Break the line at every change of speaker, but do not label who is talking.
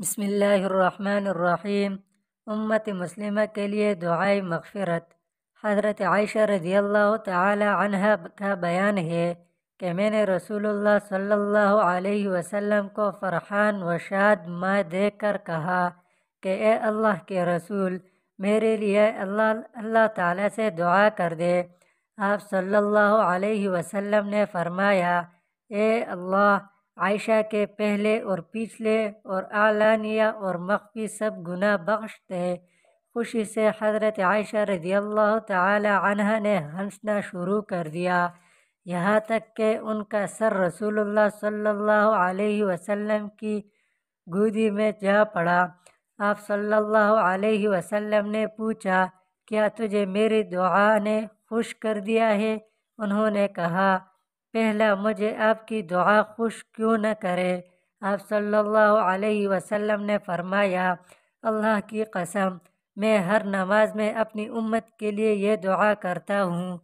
بسم اللہ الرحمن الرحیم امت مسلمہ کے لیے دعائے مغفرت حضرت عائشہ رضی اللہ تعالی عنہ کا بیان ہے کہ میں نے رسول اللہ صلی اللہ علیہ وسلم کو فرحان و شاد ماں دیکھ کر کہا کہ اے اللہ کے رسول میرے لیے اللہ اللہ تعالیٰ سے دعا کر دے آپ صلی اللہ علیہ وسلم نے فرمایا اے اللہ عائشہ کے پہلے اور پچھلے اور اعلانیہ اور مخفی سب گناہ بخش تھے خوشی سے حضرت عائشہ رضی اللہ تعالی عنہ نے ہنسنا شروع کر دیا یہاں تک کہ ان کا سر رسول اللہ صلی اللہ علیہ وسلم کی گودی میں جا پڑا آپ صلی اللہ علیہ وسلم نے پوچھا کیا تجھے میری دعا نے خوش کر دیا ہے انہوں نے کہا پہلا مجھے آپ کی دعا خوش کیوں نہ کرے آپ صلی اللہ علیہ وسلم نے فرمایا اللہ کی قسم میں ہر نماز میں اپنی امت کے لیے یہ دعا کرتا ہوں